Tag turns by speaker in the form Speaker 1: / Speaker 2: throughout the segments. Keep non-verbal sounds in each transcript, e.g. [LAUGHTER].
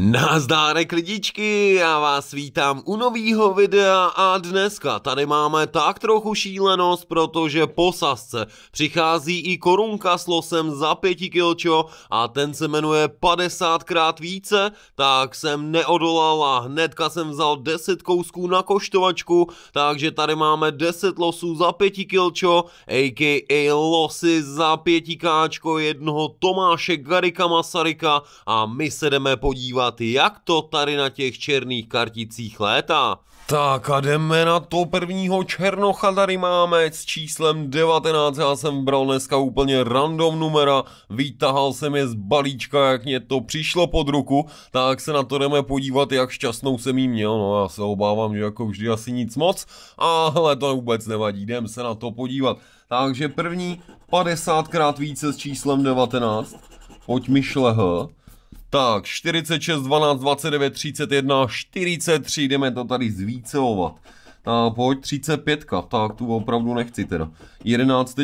Speaker 1: Nazdárek lidičky, já vás vítám u nového videa a dneska tady máme tak trochu šílenost, protože po sasce přichází i korunka s losem za 5 kilčo a ten se jmenuje 50krát více, tak jsem neodolal a hnedka jsem vzal 10 kousků na koštovačku, takže tady máme 10 losů za 5 kilčo, a.k.a. losy za 5 káčko jednoho Tomáše Garika Masaryka a my se jdeme podívat podívat, jak to tady na těch černých karticích létá. Tak a jdeme na to prvního černocha tady máme s číslem 19, já jsem bral dneska úplně random numera, vytahal jsem je z balíčka, jak mě to přišlo pod ruku, tak se na to jdeme podívat, jak šťastnou jsem jí měl, no já se obávám, že jako vždy asi nic moc, ale to vůbec nevadí, jdem se na to podívat. Takže první 50 krát více s číslem 19, pojď mi šlehl, tak, 46, 12, 29, 31, 43, jdeme to tady zvícelovat. A pojď 35, tak tu opravdu nechci teda. 11,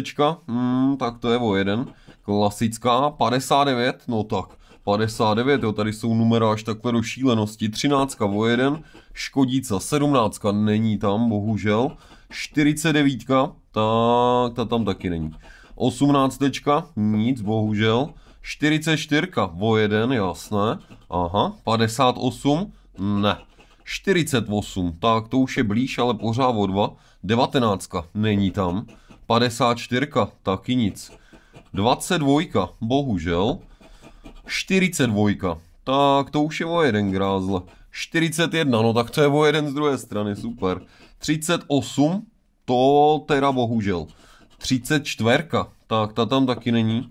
Speaker 1: hmm, tak to je o jeden. Klasická, 59, no tak. 59, jo, tady jsou numera až takhle do šílenosti. 13 o jeden, Škodíca, 17 není tam, bohužel. 49, tak ta tam taky není. 18, nic, bohužel. 44, o jeden, jasné. Aha, 58, ne. 48, tak to už je blíž, ale pořád o dva. 19, není tam. 54, taky nic. 22, bohužel. 42, tak to už je o jeden grázle. 41, no tak to je o jeden z druhé strany, super. 38, to teda bohužel. 34, tak ta tam taky není.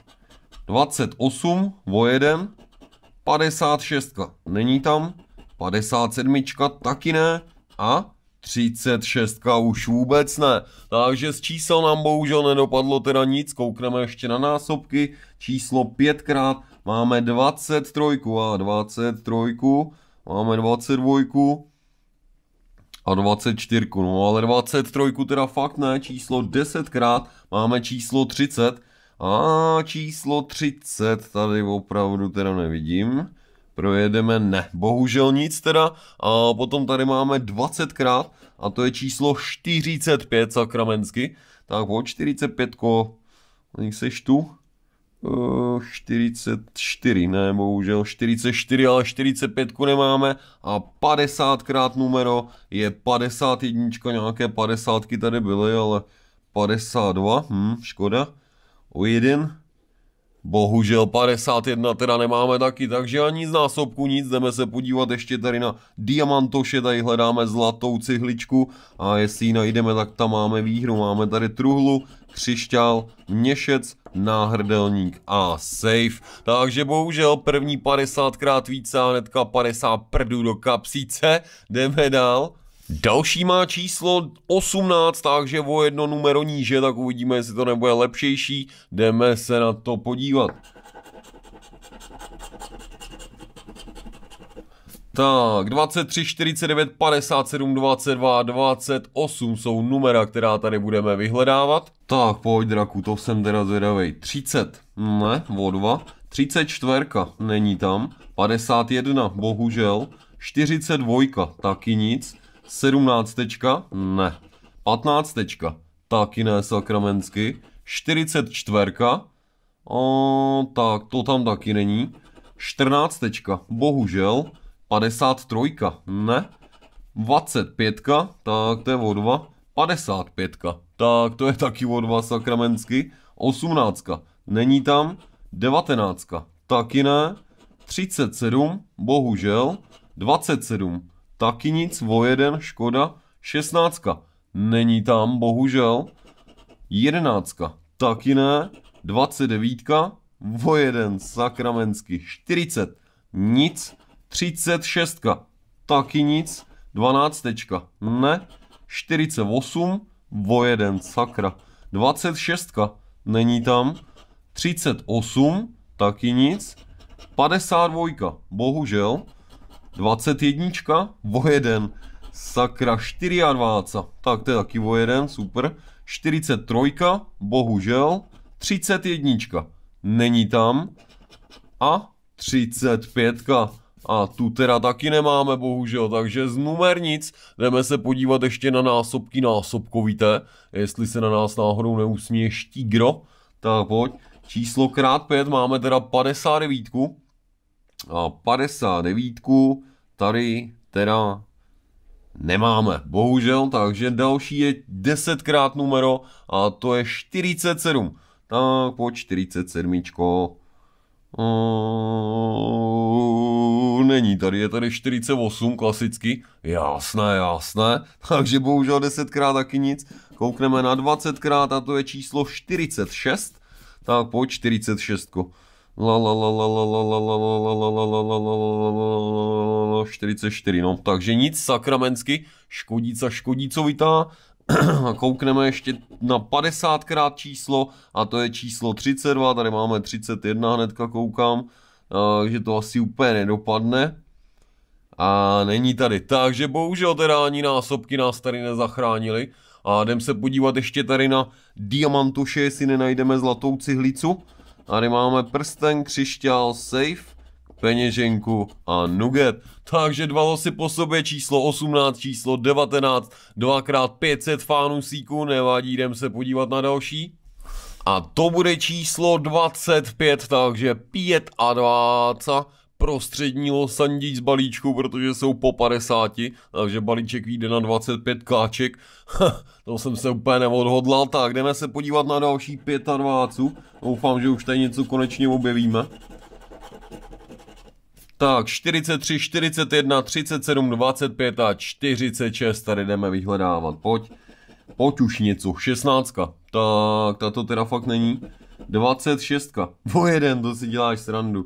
Speaker 1: 28 o 1, 56 není tam, 57 taky ne a 36 už vůbec ne. Takže z čísel nám bohužel nedopadlo teda nic, koukneme ještě na násobky, číslo 5 krát máme 23 a 23, máme 22 a 24, no ale 23 teda fakt ne, číslo 10 krát máme číslo 30, a číslo 30 tady opravdu teda nevidím. Projedeme ne, bohužel nic teda. A potom tady máme 20 krát a to je číslo 45 sakramensky. Tak o 45, oni seš tu. 44, eh, ne, bohužel 44, ale 45 nemáme a 50 krát numero je 51, nějaké 50 tady byly, ale 52, hm, škoda. Ujedin? Bohužel 51 teda nemáme taky, takže ani z násobku nic, jdeme se podívat ještě tady na Diamantoše, tady hledáme zlatou cihličku a jestli ji najdeme, tak tam máme výhru, máme tady truhlu, křišťál, měšec, náhrdelník a safe. Takže bohužel první 50 krát více a hnedka 50 prdů do kapsíce, jdeme dál. Další má číslo 18, takže o jedno numero níže, tak uvidíme, jestli to nebude lepšejší. Jdeme se na to podívat. Tak, 23, 49, 57, 22, 28 jsou numera, která tady budeme vyhledávat. Tak, pojď draku, to jsem teda zvědavej. 30, ne, o 2. 34, není tam. 51, bohužel. 42, taky nic. 17. Ne. 15. Taky ne, sakramensky. Čtyřicet čtverka? O, tak to tam taky není. 14. Bohužel. Padesát trojka? Ne. Dvacet pětka? Tak to je o 2. Padesát pětka? Tak to je taky o 2 sakramensky. Osmnáctka? Není tam. Devatenáctka? Taky ne. 37, bohužel, 27, Taky nic, o jeden, škoda. Šestnáctka, není tam, bohužel. Jedenáctka, taky ne. 29, o jeden, sakramensky. 40, nic. 36, taky nic. 12, ne. 48, o jeden, sakra. 26, není tam. 38, taky nic. 52, bohužel. 21, o jeden. Sakra, 24. Tak to je taky o jeden, super. 43, bohužel. 31. Není tam. A 35. A tu teda taky nemáme, bohužel, takže z numer nic. jdeme se podívat ještě na násobky násobkovité, jestli se na nás náhodou neusměje štígro. Tak pojď, číslo krát 5 máme teda 59. A 59 tady teda nemáme, bohužel, takže další je 10krát numero a to je 47. Tak po 47. Uh, není tady, je tady 48 klasicky, jasné, jasné, [LAUGHS] takže bohužel 10krát taky nic, koukneme na 20krát a to je číslo 46, tak po 46. 44, no, takže nic, sakramensky, škodíca škodícovitá, koukneme ještě na 50 krát číslo a to je číslo 32, tady máme 31, hnedka koukám, takže to asi úplně nedopadne. A není tady, takže bohužel teda ani násobky nás tady nezachránili. A jdem se podívat ještě tady na diamantuše, jestli nenajdeme zlatou cihlicu. Tady máme prsten, křišťál, safe, peněženku a nuget. Takže dva losy po sobě, číslo 18, číslo 19, dvakrát 500 fanusíků, nevadí, jdem se podívat na další. A to bude číslo 25, takže 5 a 20 prostřední sandíč z balíčku, protože jsou po 50, takže balíček vyjde na 25 káček. to jsem se úplně neodhodlal, tak jdeme se podívat na další 25. Doufám, že už tady něco konečně objevíme. Tak, 43, 41, 37, 25 a 46, tady jdeme vyhledávat, pojď. Pojď už něco, 16. Tak, tato teda fakt není. 26. Po jeden, to si děláš srandu.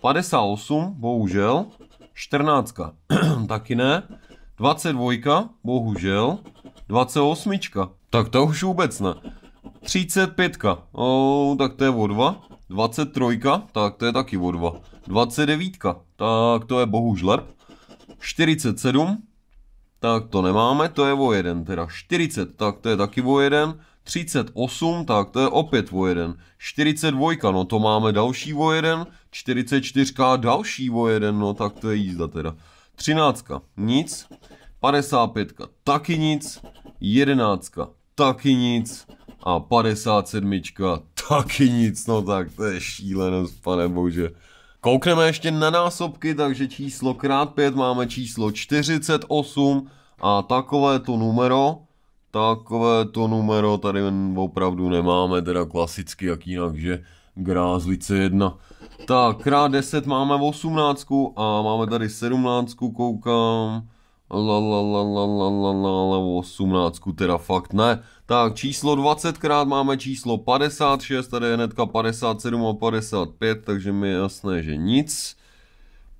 Speaker 1: 58, bohužel. 14, [CLEARS THROAT] taky ne. 22, bohužel. 28, tak to už vůbec ne. 35, o, tak to je o 2. 23, tak to je taky o 2. 29, tak to je bohužel. 47, tak to nemáme, to je o 1 teda. 40, tak to je taky o 1. 38, tak to je opět o 1. 42, no to máme další o 1. 44 další o jeden, no tak to je jízda teda. 13 nic, 55 taky nic, 11 taky nic a 57 taky nic, no tak to je šílenost, pane bože. Koukneme ještě na násobky, takže číslo krát 5 máme číslo 48 a takové to numero, takové to numero tady opravdu nemáme, teda klasicky jak jinak, že Grázlice 1. Tak, krát 10 máme 18 a máme tady 17, koukám. La, la, la, la, la, la, la, la, 18 teda fakt ne. Tak, číslo 20 krát máme číslo 56, tady je hnedka 57 a 55, takže mi je jasné, že nic.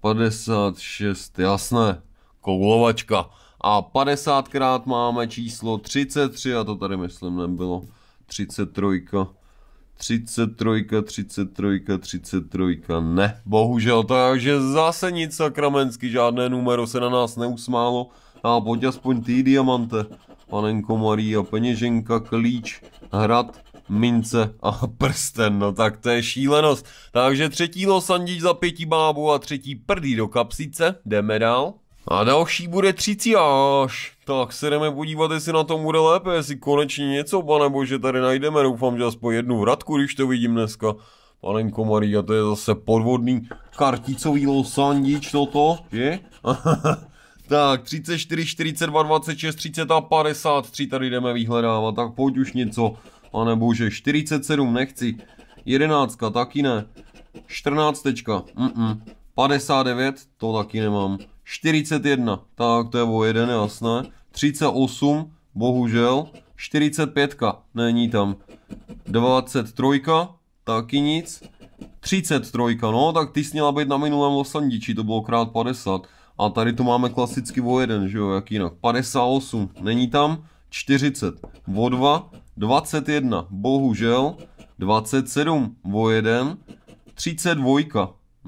Speaker 1: 56, jasné, koulovačka. A 50 krát máme číslo 33 a to tady myslím nebylo. 33. 33, 33, 33, ne, bohužel, takže zase nic sakramentsky, žádné numero se na nás neusmálo. A pojď aspoň ty diamante, panenko Maria, peněženka, klíč, hrad, mince a prsten, no tak to je šílenost. Takže třetí losandič za pěti bábu a třetí prdý do kapsice, jdeme dál. A další bude až. Tak se jdeme podívat, jestli na tom bude lépe, jestli konečně něco, panebo že tady najdeme. Doufám, že aspoň jednu vratku, když to vidím dneska. Panenko Maria, to je zase podvodný karticový losandič toto, že? [LAUGHS] tak, 34, 42, 26, 30 a 53 tady jdeme vyhledávat, tak pojď už něco. Pane bože, 47 nechci, 11 taky ne, 14, mm -mm. 59 to taky nemám. 41, tak to je o jeden, jasné. 38, bohužel. 45, není tam. 23, taky nic. 33, no, tak ty jsi měla být na minulém losandiči, to bylo krát 50. A tady to máme klasicky o jeden, že jo, jak jinak. 58, není tam. 40, o 2. 21, bohužel. 27, o 1. 32,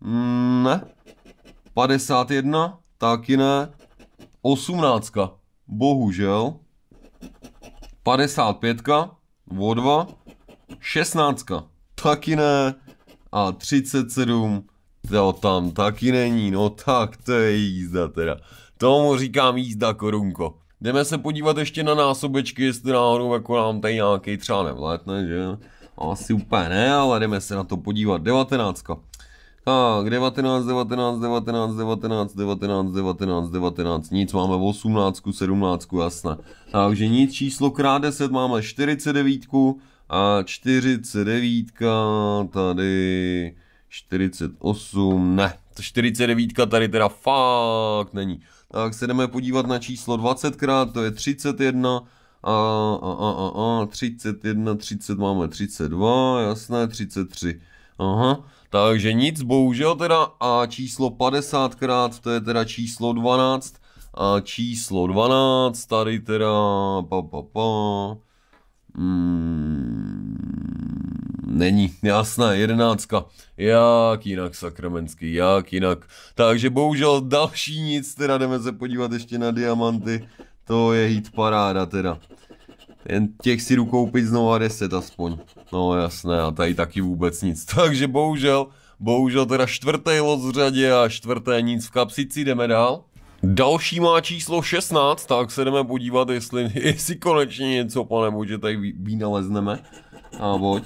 Speaker 1: Mm, ne. 51, taky ne. 18, bohužel. 55, o 2. 16, taky ne. A 37, to tam taky není, no tak to je jízda teda. Tomu říkám jízda korunko. Jdeme se podívat ještě na násobečky, jestli náhodou jako nám tady nějaký třeba nevlétne, že? Asi úplně ne, ale jdeme se na to podívat. 19. Tak, 19, 19, 19, 19, 19, 19, 19, nic, máme 18, 17, jasné. Takže nic, číslo krát 10 máme 49 a 49 tady 48, ne, 49 tady teda fakt není. Tak se jdeme podívat na číslo 20 krát, to je 31 a, a, a, a, a 31, 30 máme 32, jasné, 33. Aha, takže nic, bohužel teda a číslo 50 krát, to je teda číslo 12 a číslo 12 tady teda pa pa pa Hmm, není, jasné, jedenáctka. Jak jinak, sakramenský, jak jinak. Takže bohužel další nic, teda jdeme se podívat ještě na diamanty. To je hit paráda teda. Jen těch si jdu koupit znovu a 10 aspoň. No jasné, a tady taky vůbec nic. [LAUGHS] Takže bohužel, bohužel teda čtvrté lot v řadě a čtvrté nic v kapsici, jdeme dál. Další má číslo 16, tak se jdeme podívat, jestli, [LAUGHS] jestli konečně něco, pane bože, tady vynalezneme. A pojď.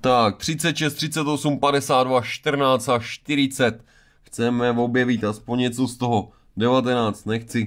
Speaker 1: Tak, 36, 38, 52, 14 a 40. Chceme objevit aspoň něco z toho. 19 nechci.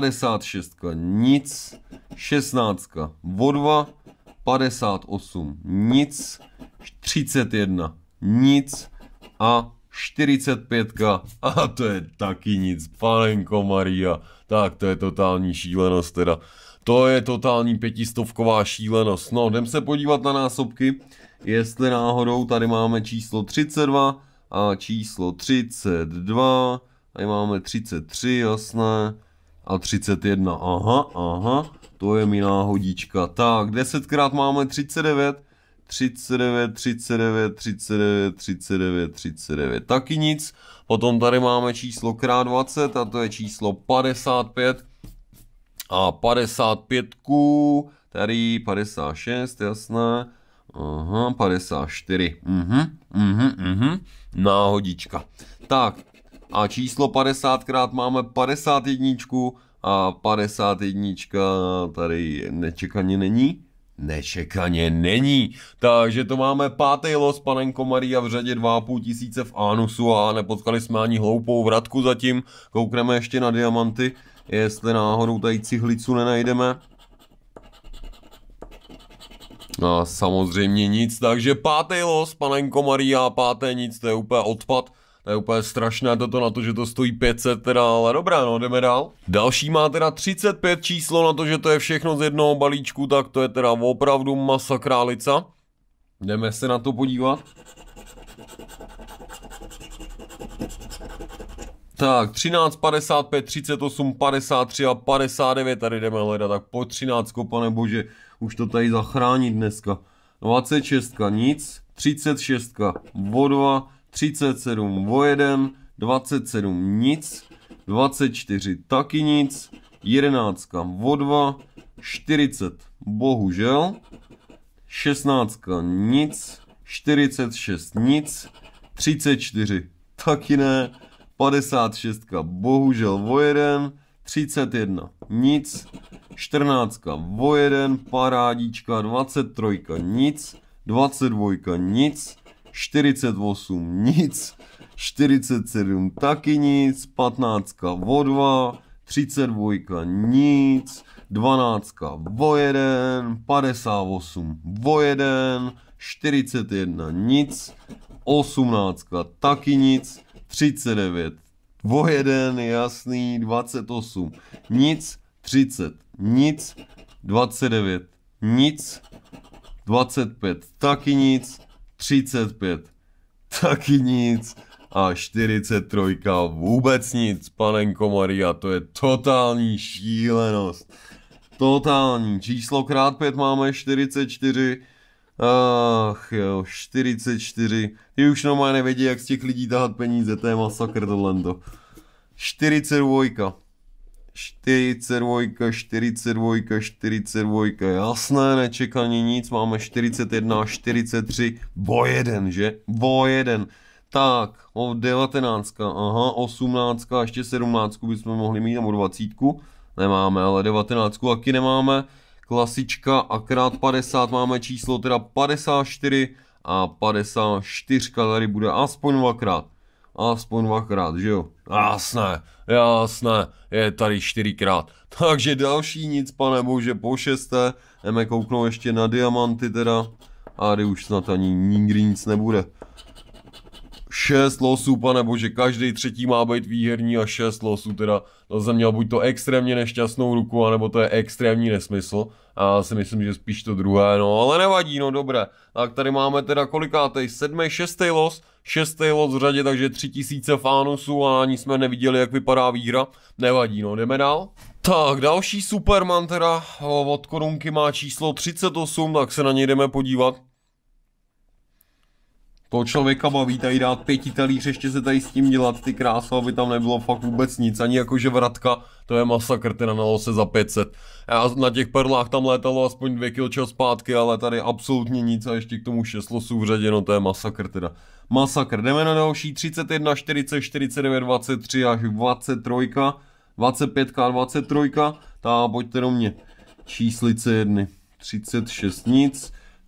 Speaker 1: 56, nic. 16, o 2, 58, nic. 31, nic. A 45. A to je taky nic, panenko Maria. Tak to je totální šílenost teda. To je totální pětistovková šílenost. No, jdem se podívat na násobky, jestli náhodou tady máme číslo 32 a číslo 32. Tady máme 33, jasné a 31. Aha, aha, to je mi náhodička. Tak, 10 krát máme 39. 39, 39, 39, 39, 39, taky nic. Potom tady máme číslo krát 20 a to je číslo 55. A 55, tady 56, jasné. Aha, 54. Mhm, mhm, mhm. Náhodička. Tak, a číslo 50 krát máme 51 a 51 tady nečekaně není. Nečekaně není. Takže to máme pátý los panenko Maria v řadě 2,5 tisíce v Anusu a nepotkali jsme ani hloupou vratku zatím. Koukneme ještě na diamanty, jestli náhodou tady cihlicu nenajdeme. No a samozřejmě nic, takže pátý los, panenko Maria, páté nic, to je úplně odpad. To je úplně strašné toto na to, že to stojí 500 teda, ale dobrá, no jdeme dál. Další má teda 35 číslo na to, že to je všechno z jednoho balíčku, tak to je teda opravdu masa králica. Jdeme se na to podívat. Tak, 13, 55, 38, 53 a 59 tady jdeme hledat, tak po 13, pane bože, už to tady zachrání dneska. 26, nic, 36, o 37 o 1, 27 nic, 24 taky nic, 11 o 2, 40 bohužel, 16 nic, 46 nic, 34 taky ne, 56 bohužel o 1, 31 nic, 14 o 1, parádička, 23 nic, 22 nic, 48 nic, 47 taky nic, 15 o 2, 32 nic, 12 o 1, 58 o 1, 41 nic, 18 taky nic, 39 o 1, jasný, 28 nic, 30 nic, 29 nic, 25 taky nic, 35. Taky nic. A 43. Vůbec nic, panenko Maria, to je totální šílenost. Totální. Číslo krát 5 máme 44. Ach jo, 44. Ty už normálně nevědí, jak z těch lidí tahat peníze, to je masakr tohle. 42. 42, 42, 42, jasné, nečekaně nic, máme 41, 43, bo jeden, že? Bo jeden. Tak, o 19, aha, 18, ještě 17 bychom mohli mít, nebo 20, nemáme, ale 19 taky nemáme. Klasička, a krát 50 máme číslo, teda 54 a 54 tady bude aspoň dvakrát. Aspoň dvakrát, že jo? Jasné, jasné, je tady čtyřikrát. [LAUGHS] Takže další nic, pane bože, po šesté. Jdeme kouknout ještě na diamanty teda. A tady už snad ani nikdy nic nebude. Šest losů, pane bože, každý třetí má být výherní a šest losů, teda to jsem měl buď to extrémně nešťastnou ruku, anebo to je extrémní nesmysl. A já si myslím, že spíš to druhé, no ale nevadí, no dobré. Tak tady máme teda kolikátej, sedmý, šestý los, šestý lot v řadě, takže 3000 fánusů a ani jsme neviděli, jak vypadá víra. Nevadí, no, jdeme dál. Tak, další Superman teda od korunky má číslo 38, tak se na něj jdeme podívat toho člověka baví tady dát pěti talíř, ještě se tady s tím dělat ty krásy, aby tam nebylo fakt vůbec nic, ani jakože vratka, to je masakr, ty nanalo se za 500. Já na těch perlách tam létalo aspoň dvě kilča zpátky, ale tady absolutně nic a ještě k tomu šest losů v řadě, no to je masakr teda. Masakr, jdeme na další 31, 40, 49, 23 až 23, 25 a 23, ta pojďte do mě, číslice jedny, 36 nic,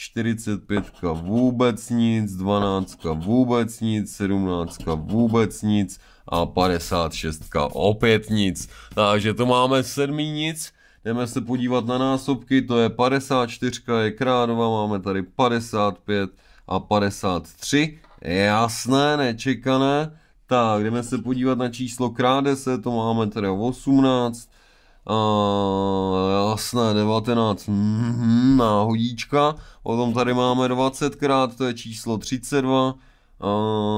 Speaker 1: 45 vůbec nic, 12 vůbec nic, 17 vůbec nic a 56 opět nic. Takže to máme sedmý nic. Jdeme se podívat na násobky, to je 54, je krádová, máme tady 55 a 53. Jasné, nečekané. Tak, jdeme se podívat na číslo krát 10, to máme tady 18. Uh, jasné, 19, mm, náhodíčka, potom tady máme 20krát, to je číslo 32,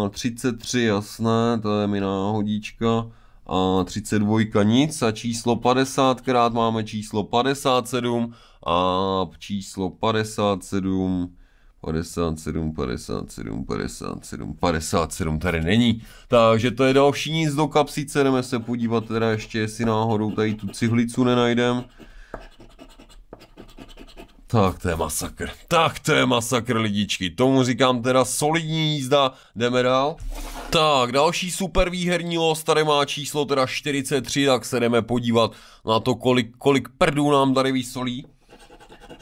Speaker 1: uh, 33, jasné, to je mi náhodíčka, a uh, 32 nic a číslo 50 krát máme číslo 57 a číslo 57 57, 57, 57, 57 tady není. Takže to je další nic do kapsice, jdeme se podívat teda ještě, jestli náhodou tady tu cihlicu nenajdem. Tak to je masakr, tak to je masakr lidičky, tomu říkám teda solidní jízda, jdeme dál. Tak, další super výherní los, tady má číslo teda 43, tak se jdeme podívat na to, kolik, kolik prdů nám tady vysolí.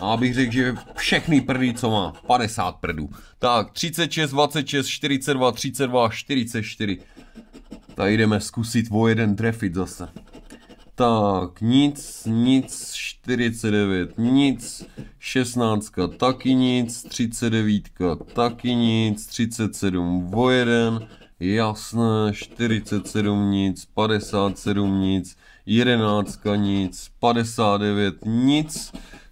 Speaker 1: A abych řekl, že všechny prdy, co má, 50 prdů. Tak, 36, 26, 42, 32, 44. Tak jdeme zkusit o jeden trefit zase. Tak, nic, nic, 49, nic, 16, taky nic, 39, taky nic, 37, o jeden, jasné, 47 nic, 57 nic, 11 nic, 59 nic,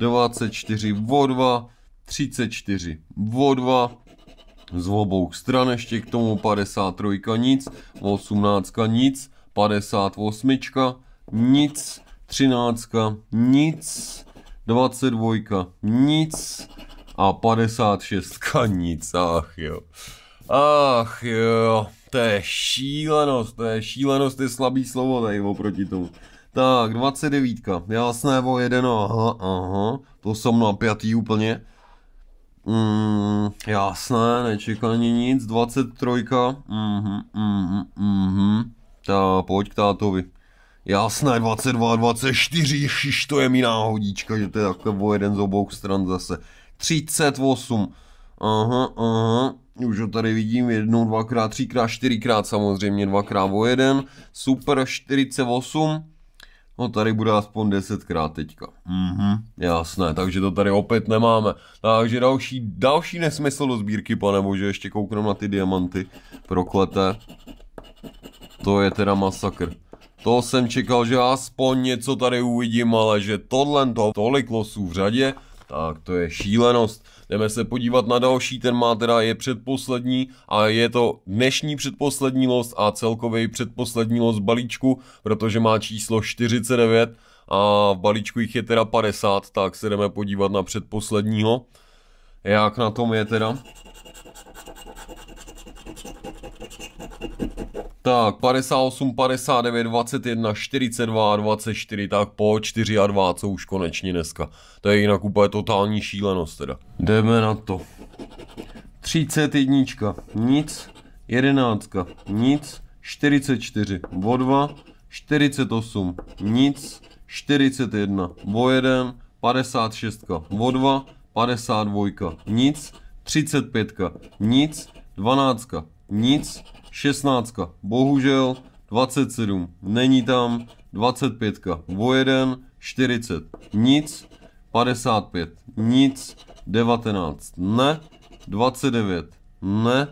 Speaker 1: 24 o 2, 34 o 2, z obou stran ještě k tomu 53 nic, 18 nic, 58 nic, 13 nic, 22 nic a 56 nic, ach jo. Ach jo, to je šílenost, to je šílenost, to je slabý slovo tady oproti tomu. Tak, 29. Jasné, vojedeno, aha, aha. To jsem napjatý úplně. Mm, jasné, nečekaně nic, 23. Mhm, mhm, mhm. Tak, pojď k tátovi. Jasné, 22, 24, ježiš, to je mi náhodička, že to je takhle o jeden z obou stran zase. 38, aha, aha, už ho tady vidím, jednou, dvakrát, třikrát, čtyřikrát samozřejmě, dvakrát o jeden, super, 48, No tady bude aspoň desetkrát teďka. Mhm, jasné, takže to tady opět nemáme. Takže další, další nesmysl do sbírky, pane bože, ještě kouknu na ty diamanty. Prokleté. To je teda masakr. To jsem čekal, že aspoň něco tady uvidím, ale že tohle to tolik losů v řadě, tak to je šílenost. Jdeme se podívat na další, ten má teda je předposlední a je to dnešní předposlední los a celkový předposlední los balíčku, protože má číslo 49 a v balíčku jich je teda 50, tak se jdeme podívat na předposledního. Jak na tom je teda? Tak, 58, 59, 21, 42 24, tak po 4 a 2, co už konečně dneska. To je jinak úplně totální šílenost teda. Jdeme na to. 31, nic, 11, nic, 44, o 2, 48, nic, 41, o 1, 56, o 2, 52, nic, 35, nic, 12, nic, 16, bohužel, 27, není tam, 25, o 1, 40, nic, 55, nic, 19, ne, 29, ne,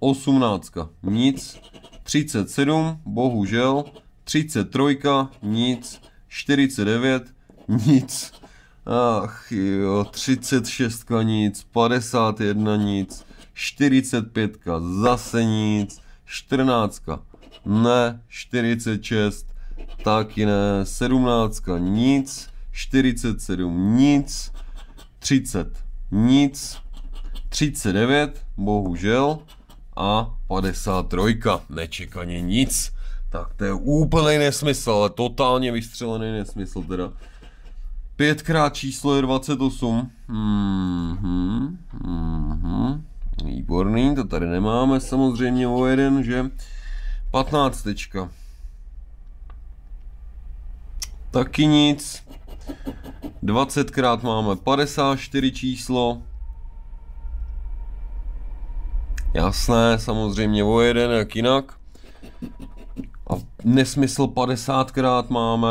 Speaker 1: 18, nic, 37, bohužel, 33, nic, 49, nic, ach jo, 36 nic, 51 nic, 45 zase nic, 14. Ne, 46. Taky ne, 17. Nic, 47. Nic, 30. Nic, 39. Bohužel. A 53. Nečekaně nic. Tak to je úplný nesmysl, ale totálně vystřelený nesmysl teda. Pětkrát číslo je 28. Hmm. tady nemáme samozřejmě o jeden, že? 15. Taky nic. 20 krát máme 54 číslo. Jasné, samozřejmě o jeden, jak jinak. A nesmysl 50 krát máme.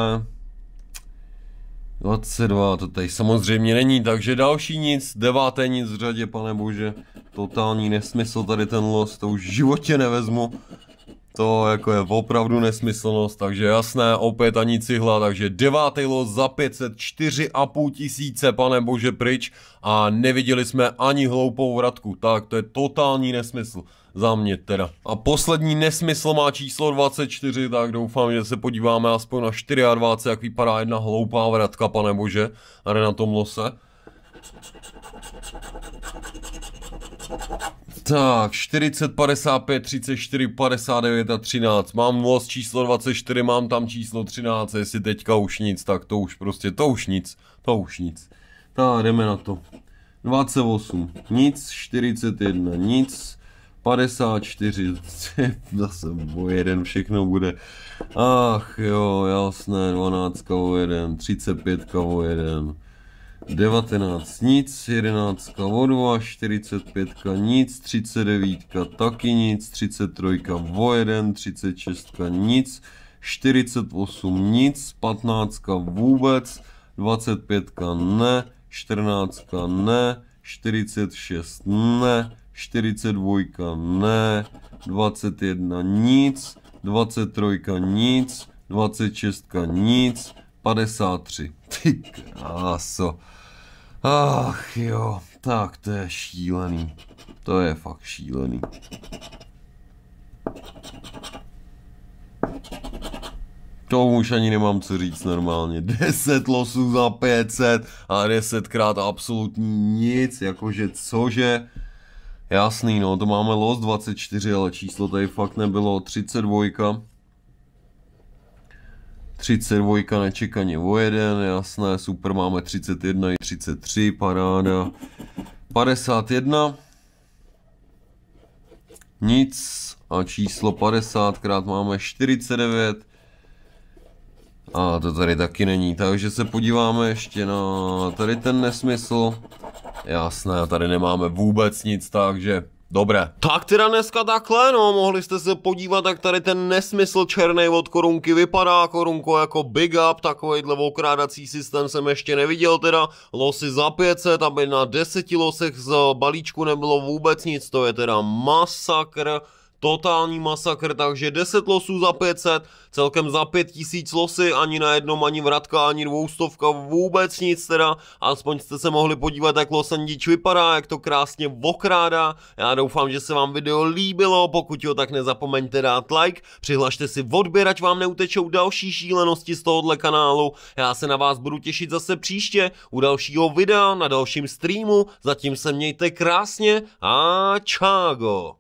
Speaker 1: 22, to tady samozřejmě není, takže další nic, deváté nic v řadě, pane bože. Totální nesmysl tady ten los, to už v životě nevezmu. To jako je opravdu nesmyslnost, takže jasné, opět ani cihla, takže devátý los za a půl tisíce, pane bože, pryč a neviděli jsme ani hloupou vratku, tak to je totální nesmysl. Za mě teda. A poslední nesmysl má číslo 24, tak doufám, že se podíváme aspoň na 24, jak vypadá jedna hloupá vratka, pane bože, a ne na tom lose. Tak, 40, 55, 34, 59 a 13. Mám voz číslo 24, mám tam číslo 13, jestli teďka už nic, tak to už prostě, to už nic, to už nic. Tak, jdeme na to. 28, nic, 41, nic, 54, [LAUGHS] zase o jeden všechno bude. Ach jo, jasné, 12 o jeden, 35 o jeden. 19 nic, 11 vodva, 45 nic, 39 taky nic, 33 o 1, 36 nic, 48 nic, 15 vůbec, 25 ne, 14 ne, 46 ne, 42 ne, 21 nic, 23 nic, 26 nic, 53. Ty kráso. Ach jo, tak to je šílený. To je fakt šílený. To už ani nemám co říct normálně. 10 [LAUGHS] losů za 500 a 10 krát absolutní nic, jakože cože. Jasný no, to máme los 24, ale číslo tady fakt nebylo 32. 32 nečekaně o jeden, jasné, super, máme 31 i 33, paráda. 51. Nic. A číslo 50 krát máme 49. A to tady taky není, takže se podíváme ještě na tady ten nesmysl. Jasné, tady nemáme vůbec nic, takže Dobré. Tak teda dneska takhle, no, mohli jste se podívat, jak tady ten nesmysl černý od korunky vypadá, korunko jako big up, takovejhle okrádací systém jsem ještě neviděl teda, losy za 500, aby na deseti losech z balíčku nebylo vůbec nic, to je teda masakr, Totální masakr, takže 10 losů za 500, celkem za 5000 losy, ani na jednom, ani vratka, ani dvoustovka, vůbec nic teda. Aspoň jste se mohli podívat, jak losandič vypadá, jak to krásně okrádá. Já doufám, že se vám video líbilo, pokud jo, tak nezapomeňte dát like, přihlašte si odběr, ať vám neutečou další šílenosti z tohohle kanálu. Já se na vás budu těšit zase příště u dalšího videa, na dalším streamu, zatím se mějte krásně a čágo.